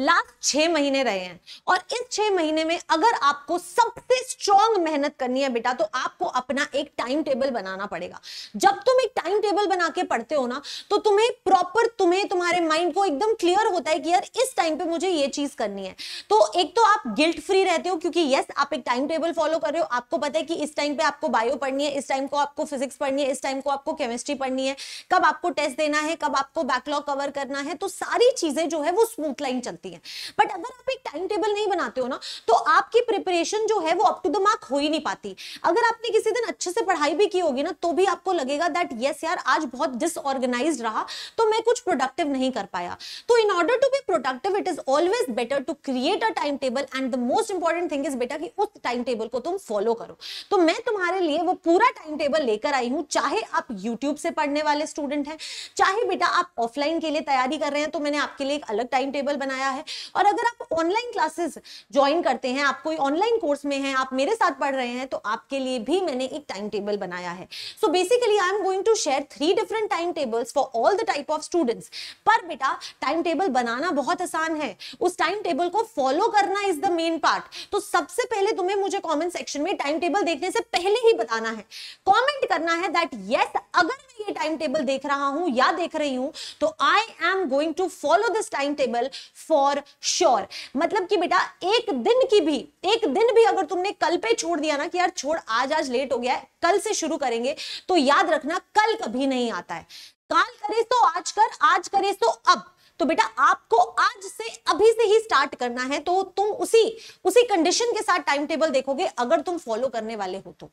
Last छह महीने रहे हैं और इस छह महीने में अगर आपको सबसे स्ट्रॉन्ग मेहनत करनी है बेटा तो आपको अपना एक टाइम टेबल बनाना पड़ेगा जब तुम एक टाइम टेबल बना के पढ़ते हो ना तो तुम्हें प्रॉपर तुम्हें तुम्हारे माइंड को एकदम क्लियर होता है कि यार इस टाइम पे मुझे ये चीज करनी है तो एक तो आप गिल्ट फ्री रहते हो क्योंकि यस आप एक टाइम टेबल फॉलो कर रहे हो आपको पता है कि इस टाइम पे आपको बायो पढ़नी है इस टाइम को आपको फिजिक्स पढ़नी है इस टाइम को आपको केमिस्ट्री पढ़नी है कब आपको टेस्ट देना है कब आपको बैकलॉग कवर करना है तो सारी चीजें जो है वो स्मूथ लाइन चलती सकती है बट अगर आप एक टाइम टेबल नहीं बनाते हो ना तो आपकी प्रिपरेशन जो है वो अप टू द मार्क हो ही नहीं पाती अगर आपने किसी दिन अच्छे से पढ़ाई भी की होगी ना तो भी आपको लगेगा दैट यस यार आज बहुत डिसऑर्गेनाइज रहा तो मैं कुछ प्रोडक्टिव नहीं कर पाया तो in order to be productive it is always better to create a time table and the most important thing is बेटा कि उस टाइम टेबल को तुम फॉलो करो तो मैं तुम्हारे लिए वो पूरा टाइम टेबल लेकर आई हूं चाहे आप यूट्यूब से पढ़ने वाले स्टूडेंट हैं चाहे बेटा आप ऑफलाइन के लिए तैयारी कर रहे हैं तो मैंने आपके लिए एक अलग टाइम टेबल बनाया होता है और अगर आप ऑनलाइन क्लासेस ज्वाइन करते हैं आप कोई ऑनलाइन कोर्स में हैं आप मेरे साथ पढ़ रहे हैं तो आपके लिए भी मैंने एक टाइम टेबल बनाया है so basically I am going to share three different time tables for all the type of students पर बेटा टाइम टेबल बनाना बहुत आसान है उस टाइम टेबल को फॉलो करना इज द मेन पार्ट तो सबसे पहले तुम्हें मुझे कॉमेंट सेक्शन में टाइम टेबल देखने से पहले ही बताना है कॉमेंट करना है दैट यस yes, अगर मैं ये टाइम टेबल देख रहा हूं या देख रही हूं तो I am going to follow this time table for for sure मतलब कि बेटा एक दिन की भी एक दिन भी अगर तुमने कल पे छोड़ दिया ना कि यार छोड़ आज आज लेट हो गया है कल से शुरू करेंगे तो याद रखना कल कभी नहीं आता है काल करे तो आज कर आज करे तो अब तो बेटा आपको आज से अभी से ही स्टार्ट करना है तो तुम उसी उसी कंडीशन के साथ टाइम टेबल देखोगे अगर तुम फॉलो करने वाले हो तो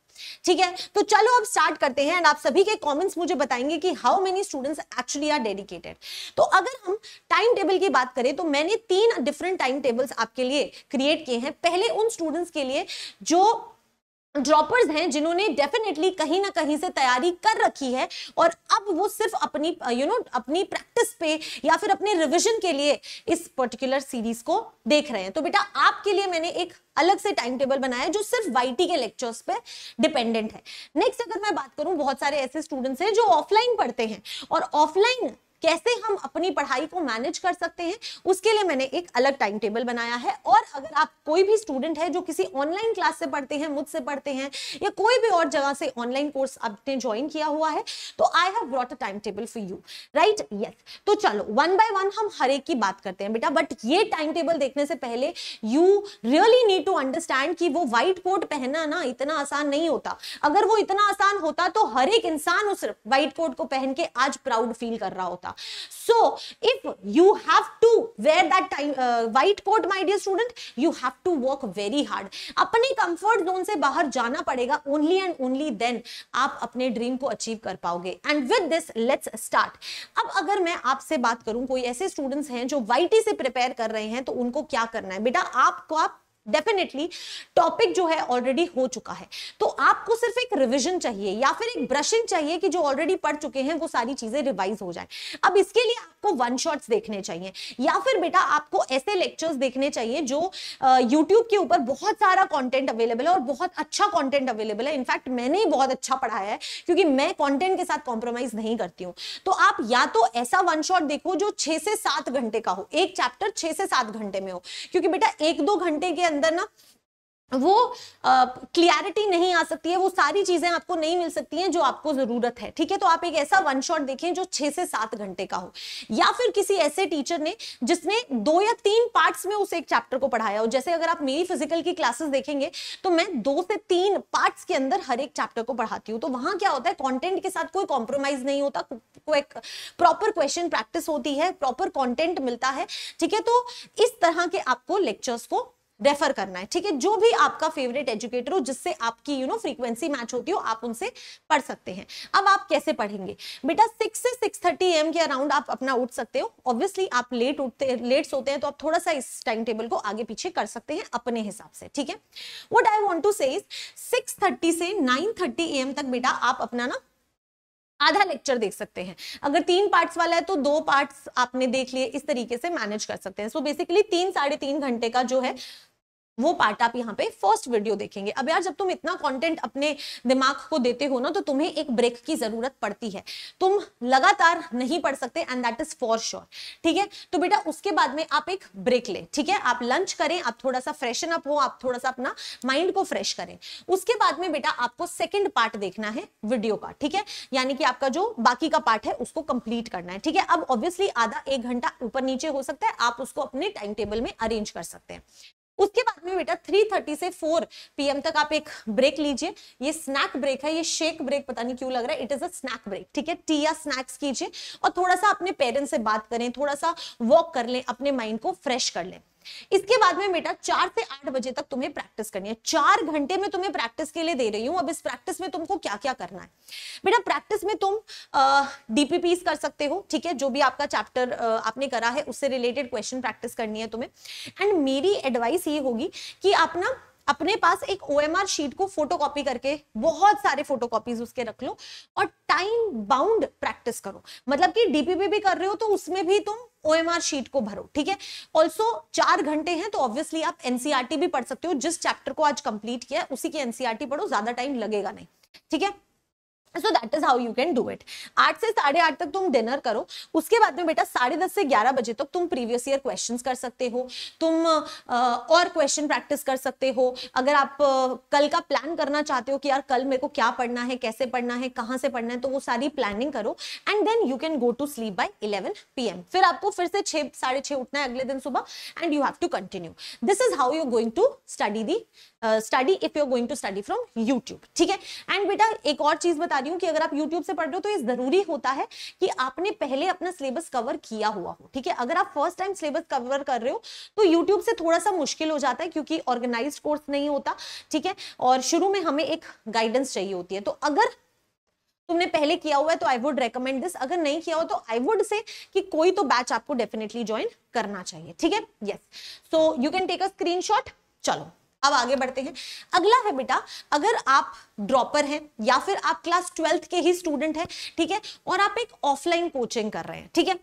ठीक है तो चलो अब स्टार्ट करते हैं एंड आप सभी के कमेंट्स मुझे बताएंगे कि how many students actually are dedicated तो अगर हम टाइम टेबल की बात करें तो मैंने तीन डिफरेंट टाइम टेबल्स आपके लिए क्रिएट किए हैं पहले उन स्टूडेंट्स के लिए जो ड्रॉपर्स हैं जिन्होंने डेफिनेटली कहीं ना कहीं से तैयारी कर रखी है और अब वो सिर्फ अपनी यू नो know, अपनी प्रैक्टिस पे या फिर अपने रिवीजन के लिए इस पर्टिकुलर सीरीज को देख रहे हैं तो बेटा आपके लिए मैंने एक अलग से टाइम टेबल बनाया जो सिर्फ वाई के लेक्चर्स पे डिपेंडेंट है नेक्स्ट अगर मैं बात करूं बहुत सारे ऐसे स्टूडेंट्स हैं जो ऑफलाइन पढ़ते हैं और ऑफलाइन कैसे हम अपनी पढ़ाई को मैनेज कर सकते हैं उसके लिए मैंने एक अलग टाइम टेबल बनाया है और अगर आप कोई भी स्टूडेंट है जो किसी ऑनलाइन क्लास से पढ़ते हैं मुझसे पढ़ते हैं या कोई भी और जगह से ऑनलाइन कोर्स आपने ज्वाइन किया हुआ है तो I have brought a time table for you right yes तो चलो वन बाय वन हम हर एक की बात करते हैं बेटा बट ये टाइम टेबल देखने से पहले you really need to understand कि वो व्हाइट कोट पहनना ना इतना आसान नहीं होता अगर वो इतना आसान होता तो हर एक इंसान उस व्हाइट कोट को पहन के आज प्राउड फील कर रहा होता जाएगा so if you have to wear that time white coat my dear student you have to work very hard अपने कंफर्ट जोन से बाहर जाना पड़ेगा ओनली एंड ओनली देन आप अपने ड्रीम को अचीव कर पाओगे and with this let's start अब अगर मैं आपसे बात करूं कोई ऐसे स्टूडेंट्स हैं जो वाइटी से प्रिपेयर कर रहे हैं तो उनको क्या करना है बेटा आपको आप डेफिनेटली टॉपिक जो है ऑलरेडी हो चुका है तो आपको सिर्फ एक रिविजन चाहिए या फिर एक ब्रशिंग चाहिए कि जो ऑलरेडी पढ़ चुके हैं वो सारी चीजें रिवाइज हो जाए अब इसके लिए आपको वन शॉट्स देखने चाहिए या फिर बेटा आपको ऐसे लेक्चर्स देखने चाहिए जो यूट्यूब के ऊपर बहुत सारा कॉन्टेंट अवेलेबल है और बहुत अच्छा कॉन्टेंट अवेलेबल है इनफैक्ट मैंने ही बहुत अच्छा पढ़ाया है क्योंकि मैं कॉन्टेंट के साथ कॉम्प्रोमाइज नहीं करती हूँ तो आप या तो ऐसा वन शॉट देखो जो छह से सात घंटे का हो एक चैप्टर छह से सात घंटे में हो क्योंकि बेटा एक दो घंटे के अंदर ना वो क्लियरिटी uh, नहीं आ सकती है वो सारी चीजें आपको नहीं मिल सकती हैं जो आपको जरूरत है ठीक है तो आप एक ऐसा वन शॉट देखें जो छह से सात घंटे का हो या फिर किसी ऐसे टीचर ने जिसने दो या तीन पार्ट्स में उस एक चैप्टर को पढ़ाया हो जैसे अगर आप मेरी फिजिकल की क्लासेस देखेंगे तो मैं दो से तीन पार्ट्स के अंदर हर एक चैप्टर को पढ़ाती हूँ तो वहां क्या होता है कॉन्टेंट के साथ कोई कॉम्प्रोमाइज नहीं होता प्रॉपर क्वेश्चन प्रैक्टिस होती है प्रॉपर कॉन्टेंट मिलता है ठीक है तो इस तरह के आपको लेक्चर्स को रेफर करना है ठीक है जो भी आपका फेवरेट एजुकेटर हो जिससे आपकी यू नो फ्रीक्वेंसी मैच होती हो आप उनसे पढ़ सकते हैं अब आप कैसे पढ़ेंगे बेटा सिक्स से सिक्स थर्टी एम के अराउंड आप अपना उठ सकते हो ऑब्वियसली आप लेट उठते लेट सोते हैं तो आप थोड़ा सा इस टाइम टेबल को आगे पीछे कर सकते हैं अपने हिसाब से ठीक है what I want to say six thirty से नाइन थर्टी एम तक बेटा आप अपना ना आधा लेक्चर देख सकते हैं अगर तीन पार्ट्स वाला है तो दो पार्ट्स आपने देख लिए इस तरीके से मैनेज कर सकते हैं सो बेसिकली तीन साढ़े तीन घंटे का जो है वो पार्ट आप यहाँ पे फर्स्ट वीडियो देखेंगे अब यार जब तुम इतना कंटेंट अपने दिमाग को देते हो ना तो तुम्हें एक ब्रेक की जरूरत पड़ती है तुम लगातार नहीं पढ़ सकते and that is for sure ठीक है तो बेटा उसके बाद में आप एक ब्रेक लें ठीक है आप लंच करें आप थोड़ा सा फ्रेशन अप हो आप थोड़ा सा अपना माइंड को फ्रेश करें उसके बाद में बेटा आपको सेकेंड पार्ट देखना है वीडियो का ठीक है यानी कि आपका जो बाकी का पार्ट है उसको कंप्लीट करना है ठीक है अब ऑब्वियसली आधा एक घंटा ऊपर नीचे हो सकता है आप उसको अपने टाइम टेबल में अरेंज कर सकते हैं उसके बाद में बेटा 3:30 से 4 पीएम तक आप एक ब्रेक लीजिए ये स्नैक ब्रेक है ये शेक ब्रेक पता नहीं क्यों लग रहा है it is a snack break ठीक है टी या स्नैक्स कीजिए और थोड़ा सा अपने पेरेंट्स से बात करें थोड़ा सा वॉक कर लें अपने माइंड को फ्रेश कर लें इसके बाद में बेटा चार से आठ बजे तक तुम्हें प्रैक्टिस करनी है चार घंटे में तुम्हें प्रैक्टिस के लिए दे रही हूँ अब इस प्रैक्टिस में तुमको क्या क्या करना है बेटा प्रैक्टिस में तुम डीपीपीज कर सकते हो ठीक है जो भी आपका चैप्टर आपने करा है उससे रिलेटेड क्वेश्चन प्रैक्टिस करनी है तुम्हें एंड मेरी एडवाइस ये होगी कि आप ना अपने पास एक ओ शीट को फोटो करके बहुत सारे फोटो उसके रख लो और टाइम बाउंड प्रैक्टिस करो मतलब कि डीपीपी भी कर रहे हो तो उसमें भी तुम ओएमआर शीट को भरो ठीक है ऑल्सो चार घंटे हैं तो ऑब्वियसली आप एनसीआरटी e भी पढ़ सकते हो जिस चैप्टर को आज कंप्लीट किया है उसी की एनसीआरटी e पढ़ो ज्यादा टाइम लगेगा नहीं ठीक है so that is how you can do it आठ से साढ़े आठ तक तुम डिनर करो उसके बाद में बेटा साढ़े दस से ग्यारह बजे तक तुम प्रीवियस ईयर क्वेश्चन कर सकते हो तुम और क्वेश्चन प्रैक्टिस कर सकते हो अगर आप कल का प्लान करना चाहते हो कि यार कल मेरे को क्या पढ़ना है कैसे पढ़ना है कहाँ से पढ़ना है तो वो सारी प्लानिंग करो and then you can go to sleep by eleven PM फिर आपको फिर से छः साढ़े छः उठना है अगले दिन सुबह and you have to continue this is how you going to study the study if you are going to study from YouTube ठीक है एंड बेटा एक और चीज बता बता रही हूँ कि अगर आप YouTube से पढ़ रहे हो तो ये जरूरी होता है कि आपने पहले अपना सिलेबस कवर किया हुआ हो ठीक है अगर आप फर्स्ट टाइम सिलेबस कवर कर रहे हो तो YouTube से थोड़ा सा मुश्किल हो जाता है क्योंकि ऑर्गेनाइज कोर्स नहीं होता ठीक है और शुरू में हमें एक गाइडेंस चाहिए होती है तो अगर तुमने पहले किया हुआ है तो आई वुड रेकमेंड दिस अगर नहीं किया हो तो आई वुड से कि कोई तो बैच आपको डेफिनेटली ज्वाइन करना चाहिए ठीक है yes so you can take a screenshot चलो अब आगे बढ़ते हैं अगला है बेटा अगर आप ड्रॉपर हैं या फिर आप क्लास ट्वेल्थ के ही स्टूडेंट हैं ठीक है और आप एक ऑफलाइन कोचिंग कर रहे हैं ठीक है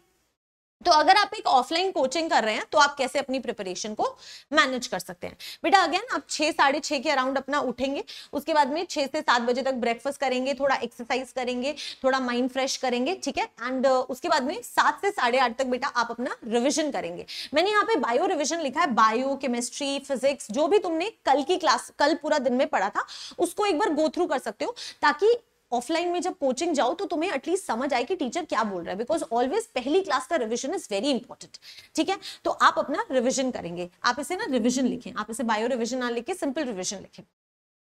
तो अगर आप एक ऑफलाइन कोचिंग कर रहे हैं तो आप कैसे अपनी प्रिपरेशन को मैनेज कर सकते हैं बेटा अगेन आप छह साढ़े छः के अराउंड अपना उठेंगे उसके बाद में छह से सात बजे तक ब्रेकफास्ट करेंगे थोड़ा एक्सरसाइज करेंगे थोड़ा माइंड फ्रेश करेंगे ठीक है एंड uh, उसके बाद में सात से साढ़े आठ तक बेटा आप अपना रिविजन करेंगे मैंने यहाँ पे बायो रिविजन लिखा है बायो केमिस्ट्री फिजिक्स जो भी तुमने कल की क्लास कल पूरा दिन में पढ़ा था उसको एक बार गो थ्रू कर सकते हो ताकि ऑफलाइन में जब कोचिंग जाओ तो तुम्हें एटलीस्ट समझ आए कि टीचर क्या बोल रहा है बिकॉज ऑलवेज पहली क्लास का रिविजन इज वेरी इंपॉर्टेंट ठीक है तो आप अपना रिविजन करेंगे आप इसे ना रिविजन लिखें आप इसे बायो रिविजन ना लिखें सिंपल रिविजन लिखें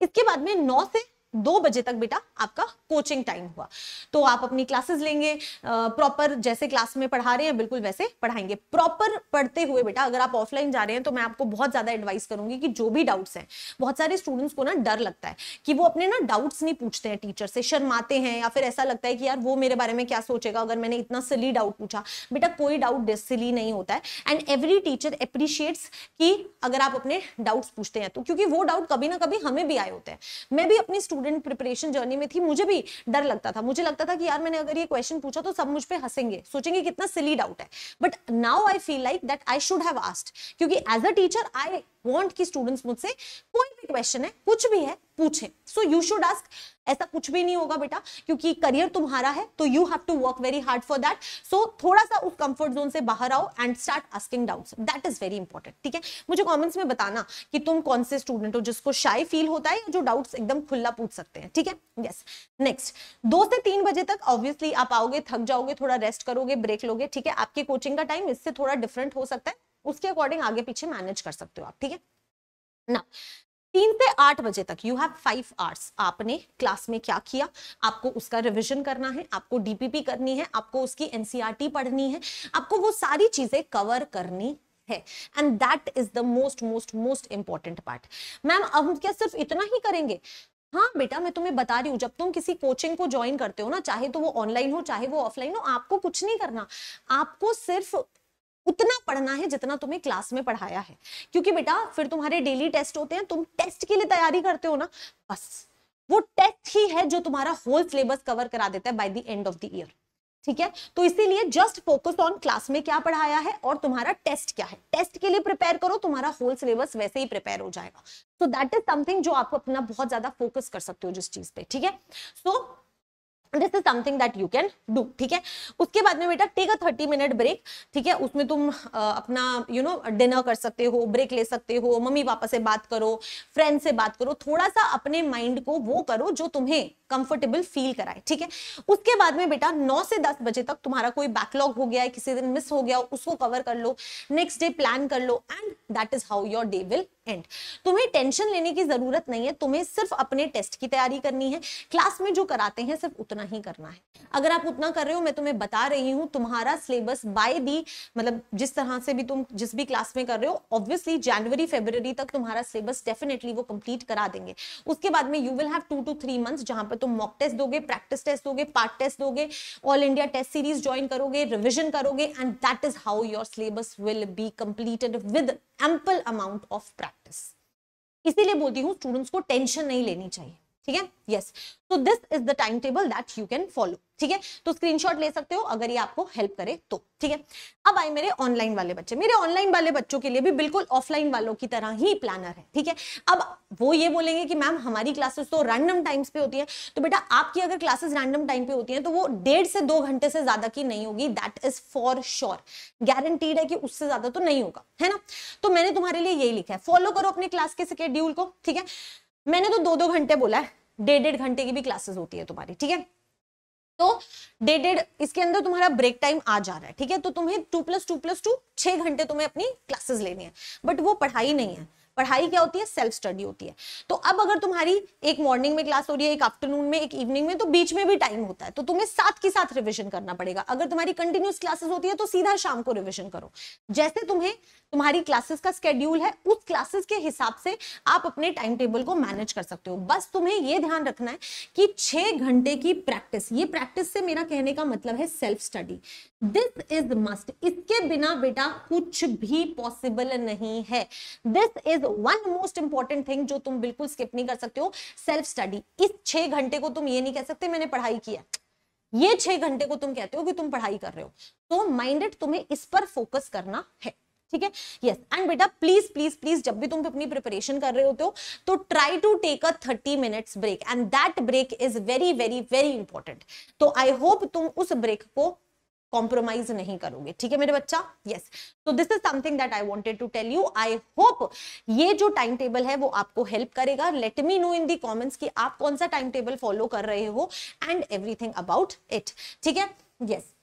इसके बाद में नौ से दो बजे तक बेटा आपका कोचिंग टाइम हुआ तो आप अपनी क्लासेस लेंगे प्रॉपर जैसे क्लास में पढ़ा रहे हैं बिल्कुल वैसे पढ़ाएंगे प्रॉपर पढ़ते हुए बेटा अगर आप ऑफलाइन जा रहे हैं तो मैं आपको बहुत ज्यादा एडवाइस करूंगी कि जो भी डाउट्स हैं बहुत सारे स्टूडेंट्स को ना डर लगता है कि वो अपने ना डाउट्स नहीं पूछते हैं टीचर से शर्माते हैं या फिर ऐसा लगता है कि यार वो मेरे बारे में क्या सोचेगा अगर मैंने इतना सिली डाउट पूछा बेटा कोई डाउट सिली नहीं होता है एंड एवरी टीचर अप्रिशिएट्स कि अगर आप अपने डाउट्स पूछते हैं तो क्योंकि वो डाउट कभी ना कभी हमें भी आए होते हैं मैं भी अपनी स्टूडेंट प्रिपरेशन जर्नी में थी मुझे भी डर लगता था मुझे लगता था कि यार मैंने अगर ये क्वेश्चन पूछा तो सब मुझ पर हंसेंगे सोचेंगे कितना सिली डाउट है but now I feel like that I should have asked क्योंकि as a teacher I want की स्टूडेंट्स मुझसे कोई भी क्वेश्चन है कुछ भी है पूछे सो यू शुड आस्क ऐसा कुछ भी नहीं होगा बेटा क्योंकि करियर तुम्हारा है तो you have to work very hard for that so थोड़ा सा उस कंफर्ट जोन से बाहर आओ and start asking doubts that is very important ठीक है मुझे कॉमेंट्स में बताना कि तुम कौन से स्टूडेंट हो जिसको शाई फील होता है जो डाउट्स एकदम खुला पूछ सकते हैं ठीक है यस नेक्स्ट दो से तीन बजे तक ऑब्वियसली आप आओगे थक जाओगे थोड़ा रेस्ट करोगे ब्रेक लोगे ठीक है आपकी कोचिंग का टाइम इससे थोड़ा डिफरेंट हो सकता है उसके अकॉर्डिंग आगे पीछे मैनेज कर सकते हो आप ठीक है ना तीन से आठ बजे तक यू हैव फाइव आवर्स आपने क्लास में क्या किया आपको उसका रिवीजन करना है आपको डीपीपी करनी है आपको उसकी एनसीईआरटी e पढ़नी है आपको वो सारी चीजें कवर करनी है and that is the most most most important part ma'am अब हम क्या सिर्फ इतना ही करेंगे हाँ बेटा मैं तुम्हें बता रही हूँ जब तुम किसी कोचिंग को ज्वाइन करते हो ना चाहे तो वो ऑनलाइन हो चाहे वो ऑफलाइन हो आपको कुछ नहीं करना आपको सिर्फ उतना पढ़ना है जितना तुम्हें क्लास में पढ़ाया है क्योंकि बेटा फिर तुम्हारे डेली टेस्ट होते हैं तुम टेस्ट के लिए तैयारी करते हो ना बस वो टेस्ट ही है जो तुम्हारा होल सिलेबस कवर करा देता है by the end of the year ठीक है तो इसीलिए जस्ट फोकस ऑन क्लास में क्या पढ़ाया है और तुम्हारा टेस्ट क्या है टेस्ट के लिए प्रिपेयर करो तुम्हारा होल सिलेबस वैसे ही प्रिपेयर हो जाएगा सो दैट इज समथिंग जो आप अपना बहुत ज्यादा फोकस कर सकते हो जिस चीज पे ठीक है so so, this is something that you can do ठीक है उसके बाद में बेटा take a thirty minute break ठीक है उसमें तुम आ, अपना यू नो डिनर कर सकते हो ब्रेक ले सकते हो मम्मी पापा से बात करो फ्रेंड से बात करो थोड़ा सा अपने माइंड को वो करो जो तुम्हें कंफर्टेबल फील कराए ठीक है उसके बाद में बेटा नौ से दस बजे तक तुम्हारा कोई बैकलॉग हो गया है किसी दिन मिस हो गया उसको कवर कर लो नेक्स्ट डे प्लान कर लो and that is how your day will end तुम्हें टेंशन लेने की जरूरत नहीं है तुम्हें सिर्फ अपने टेस्ट की तैयारी करनी है क्लास में जो कराते हैं सिर्फ उतना ही करना है अगर आप उतना कर रहे हो मैं तुम्हें बता रही हूँ तुम्हारा सिलेबस बाय दी मतलब जिस तरह से भी तुम जिस भी क्लास में कर रहे हो ऑब्वियसली जनवरी फेब्रवरी तक तुम्हारा सिलेबस डेफिनेटली वो कंप्लीट करा देंगे उसके बाद में you will have to two three months जहां पर तुम मॉक टेस्ट दोगे प्रैक्टिस टेस्ट दोगे पार्ट टेस्ट दोगे all India test series join करोगे रिविजन करोगे and that is how your syllabus will be completed with ample amount of practice practice इसीलिए बोलती हूँ स्टूडेंट्स को टेंशन नहीं लेनी चाहिए ठीक है यस तो this is the time table that you can follow ठीक है तो स्क्रीनशॉट ले सकते हो अगर ये आपको हेल्प करे तो ठीक है अब आए मेरे ऑनलाइन वाले बच्चे मेरे ऑनलाइन वाले बच्चों के लिए भी बिल्कुल ऑफलाइन वालों की तरह ही प्लानर है ठीक है अब वो ये बोलेंगे कि मैम हमारी क्लासेस तो रैंडम टाइम्स पे होती है तो बेटा आपकी अगर क्लासेस रैंडम टाइम पे होती है तो वो डेढ़ से दो घंटे से ज्यादा की नहीं होगी that is for sure guaranteed है कि उससे ज्यादा तो नहीं होगा है ना तो मैंने तुम्हारे लिए यही लिखा है फॉलो करो अपने क्लास के शेड्यूल को ठीक है मैंने तो दो दो घंटे बोला है डेढ़ डेढ़ घंटे की भी क्लासेस होती है तुम्हारी ठीक है तो डेढ़ डेढ़ इसके अंदर तुम्हारा ब्रेक टाइम आ जा रहा है ठीक है तो तुम्हें two plus two plus two छह घंटे तुम्हें अपनी क्लासेस लेनी है बट वो पढ़ाई नहीं है पढ़ाई क्या होती है सेल्फ स्टडी होती है तो अब अगर तुम्हारी एक मॉर्निंग में क्लास हो रही है एक आफ्टरनून में एक इवनिंग में तो बीच में भी टाइम होता है तो तुम्हें साथ के साथ रिविजन करना पड़ेगा अगर तुम्हारी कंटिन्यूस क्लासेस होती है तो सीधा शाम को रिविजन करो जैसे तुम्हें तुम्हारी क्लासेस का स्केड्यूल है उस क्लासेस के हिसाब से आप अपने टाइम टेबल को मैनेज कर सकते हो बस तुम्हें यह ध्यान रखना है कि छह घंटे की प्रैक्टिस ये प्रैक्टिस से मेरा कहने का मतलब है self study this is must इसके बिना बेटा कुछ भी पॉसिबल नहीं है this is one most important thing जो तुम बिल्कुल स्किप नहीं कर सकते हो सेल्फ स्टडी इस छह घंटे को तुम ये नहीं कह सकते मैंने पढ़ाई किया ये छह घंटे को तुम कहते हो कि तुम पढ़ाई कर रहे हो तो माइंडेड तुम्हें इस पर फोकस करना है ठीक है यस एंड बेटा प्लीज प्लीज प्लीज जब भी तुम अपनी प्रिपरेशन कर रहे होते हो तो try to take a thirty minutes break and that break is very very very important तो आई होप तुम उस ब्रेक को कॉम्प्रोमाइज नहीं करोगे ठीक है मेरे बच्चा यस तो this is something that I wanted to tell you I hope ये जो टाइम टेबल है वो आपको हेल्प करेगा let me know in the comments कि आप कौन सा टाइम टेबल फॉलो कर रहे हो एंड एवरीथिंग अबाउट इट ठीक है यस yes.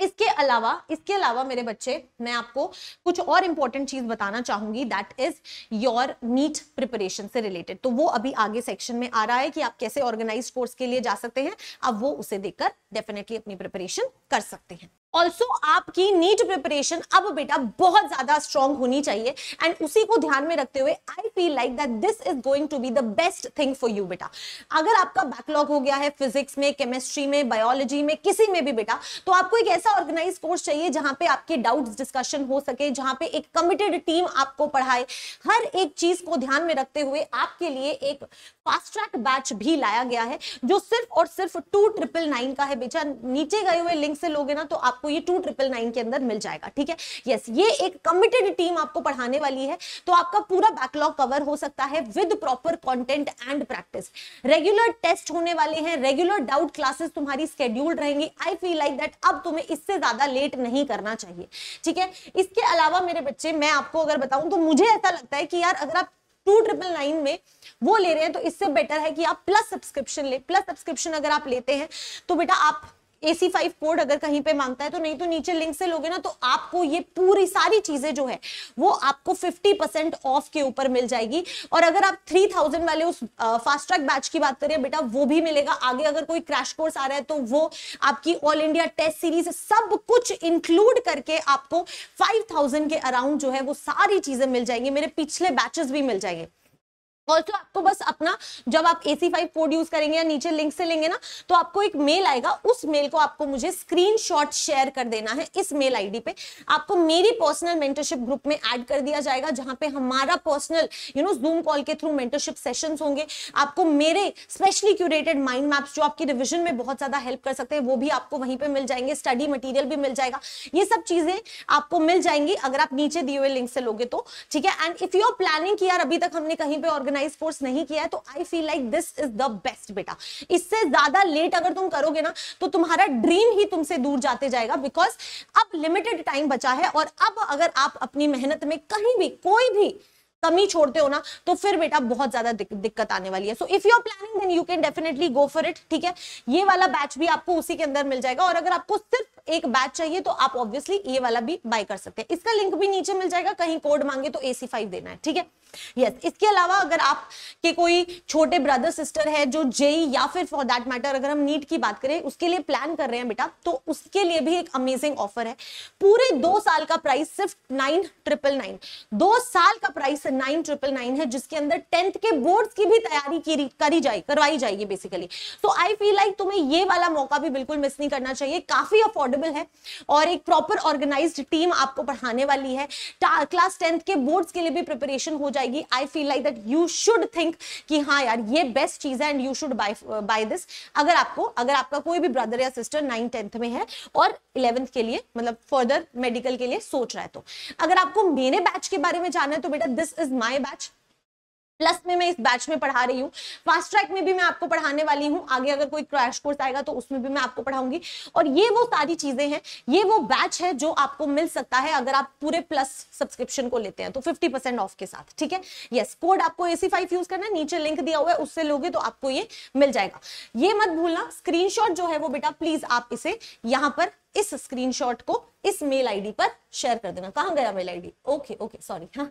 इसके अलावा इसके अलावा मेरे बच्चे मैं आपको कुछ और इंपॉर्टेंट चीज बताना चाहूंगी that is your NEET preparation से रिलेटेड तो वो अभी आगे सेक्शन में आ रहा है कि आप कैसे ऑर्गेनाइज कोर्स के लिए जा सकते हैं आप वो उसे देखकर डेफिनेटली अपनी प्रिपरेशन कर सकते हैं ऑल्सो आपकी नीट प्रिपरेशन अब बेटा बहुत ज्यादा स्ट्रॉन्ग होनी चाहिए एंड उसी को ध्यान में रखते हुए I feel like that this is going to be the best thing for you बेटा अगर आपका बैकलॉग हो गया है फिजिक्स में केमिस्ट्री में बायोलॉजी में किसी में भी बेटा तो आपको एक ऐसा ऑर्गेनाइज कोर्स चाहिए जहां पे आपके डाउट्स डिस्कशन हो सके जहां पे एक कमिटेड टीम आपको पढ़ाए हर एक चीज को ध्यान में रखते हुए आपके लिए एक फास्ट ट्रैक बैच भी लाया गया है जो सिर्फ और सिर्फ टू ट्रिपल नाइन का है बेटा नीचे गए हुए लिंक से लोगे ना तो आप आपको ये टू ट्रिपल नाइन के अंदर मिल जाएगा ठीक है यस ये एक कमिटेड टीम आपको पढ़ाने वाली है तो आपका पूरा बैकलॉग कवर हो सकता है with proper content and practice regular test होने वाले हैं रेगुलर डाउट क्लासेस तुम्हारी स्केड्यूल्ड रहेंगी आई फील लाइक दैट अब तुम्हें इससे ज्यादा लेट नहीं करना चाहिए ठीक है इसके अलावा मेरे बच्चे मैं आपको अगर बताऊं तो मुझे ऐसा लगता है कि यार अगर आप टू ट्रिपल नाइन में वो ले रहे हैं तो इससे बेटर है कि आप प्लस सब्सक्रिप्शन ले प्लस सब्सक्रिप्शन अगर आप लेते हैं तो बेटा आप एसी फाइव पोर्ट अगर कहीं पे मांगता है तो नहीं तो नीचे लिंक से लोगे ना तो आपको ये पूरी सारी चीजें जो है वो आपको 50 परसेंट ऑफ के ऊपर मिल जाएगी और अगर आप 3000 वाले उस फास्ट ट्रैक बैच की बात करें बेटा वो भी मिलेगा आगे अगर कोई क्रैश कोर्स आ रहा है तो वो आपकी ऑल इंडिया टेस्ट सीरीज सब कुछ इंक्लूड करके आपको फाइव के अराउंड जो है वो सारी चीजें मिल जाएंगी मेरे पिछले बैचेस भी मिल जाएंगे ऑल्सो आपको बस अपना जब आप A C five code use करेंगे या नीचे लिंक से लेंगे ना तो आपको एक मेल आएगा उस मेल को आपको मुझे स्क्रीनशॉट शेयर कर देना है इस मेल आईडी पे आपको मेरी पर्सनल मेंटरशिप ग्रुप में ऐड कर दिया जाएगा जहां पे हमारा personal you know Zoom call के थ्रू मेंटरशिप सेशन होंगे आपको मेरे स्पेशली क्यूरेटेड माइंड मैप्स जो आपकी रिविजन में बहुत ज्यादा हेल्प कर सकते हैं वो भी आपको वहीं पर मिल जाएंगे स्टडी मटीरियल भी मिल जाएगा ये सब चीजें आपको मिल जाएंगी अगर आप नीचे दिए हुए लिंक से लोगे तो ठीक है and if you are planning की यार अभी तक हमने कहीं पर ऑर्गेनाइज ऑर्गेनाइज फोर्स नहीं किया है तो I feel like this is the best बेटा इससे ज्यादा लेट अगर तुम करोगे ना तो तुम्हारा ड्रीम ही तुमसे दूर जाते जाएगा बिकॉज अब लिमिटेड टाइम बचा है और अब अगर आप अपनी मेहनत में कहीं भी कोई भी कमी छोड़ते हो ना तो फिर बेटा बहुत ज्यादा दिक, दिक्कत आने वाली है so if you are planning then you can definitely go for it ठीक है ये वाला बैच भी आपको उसी के अंदर मिल जाएगा और अगर आपको सिर्फ एक बैच चाहिए तो आप ऑब्वियसली ये वाला भी बाय कर सकते हैं इसका लिंक भी नीचे मिल जाएगा कहीं कोड मांगे तो ए देना है ठीक है यस इसके अलावा अगर आप के कोई छोटे ब्रदर सिस्टर है जो जेई e या फिर फॉर दैट मैटर अगर हम नीट की बात करें उसके लिए प्लान कर रहे हैं बेटा तो उसके लिए भी एक अमेजिंग ऑफर है पूरे दो साल का प्राइस सिर्फ नाइन ट्रिपल नाइन दो साल का प्राइस नाइन ट्रिपल नाइन है जिसके अंदर टेंथ के बोर्ड्स की भी तैयारी करी जाए करवाई जाएगी बेसिकली तो आई फील लाइक तुम्हें ये वाला मौका भी बिल्कुल मिस नहीं करना चाहिए काफी अफोर्डेबल अफोर्डेबल है और एक प्रॉपर ऑर्गेनाइज टीम आपको पढ़ाने वाली है क्लास टेंथ के बोर्ड्स के लिए भी प्रिपरेशन हो जाएगी I feel like that you should think कि हाँ यार ये बेस्ट चीज है and you should buy buy this अगर आपको अगर आपका कोई भी ब्रदर या सिस्टर नाइन टेंथ में है और इलेवेंथ के लिए मतलब फर्दर मेडिकल के लिए सोच रहा है तो अगर आपको मेरे बैच के बारे में जानना है तो बेटा this is my batch plus में मैं इस बैच में पढ़ा रही हूँ फास्ट ट्रैक में भी मैं आपको पढ़ाने वाली हूँ आगे अगर कोई क्रैश कोर्स आएगा तो उसमें भी मैं आपको पढ़ाऊंगी और ये वो सारी चीजें हैं ये वो बैच है जो आपको मिल सकता है अगर आप पूरे प्लस सब्सक्रिप्शन को लेते हैं तो फिफ्टी परसेंट ऑफ के साथ ठीक है यस कोड आपको एसी फाइव यूज करना है नीचे लिंक दिया हुआ है उससे लोगे तो आपको ये मिल जाएगा ये मत भूलना स्क्रीनशॉट जो है वो बेटा प्लीज आप इसे यहाँ पर इस स्क्रीनशॉट को इस मेल आईडी पर शेयर कर देना कहा गया mail ID okay okay sorry हाँ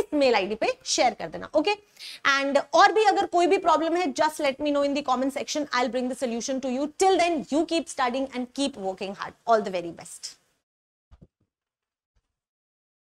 इस मेल आईडी पे शेयर कर देना ओके एंड और भी अगर कोई भी प्रॉब्लम है just let me know in the comment section I will bring the solution to you till then you keep studying and keep working hard all the very best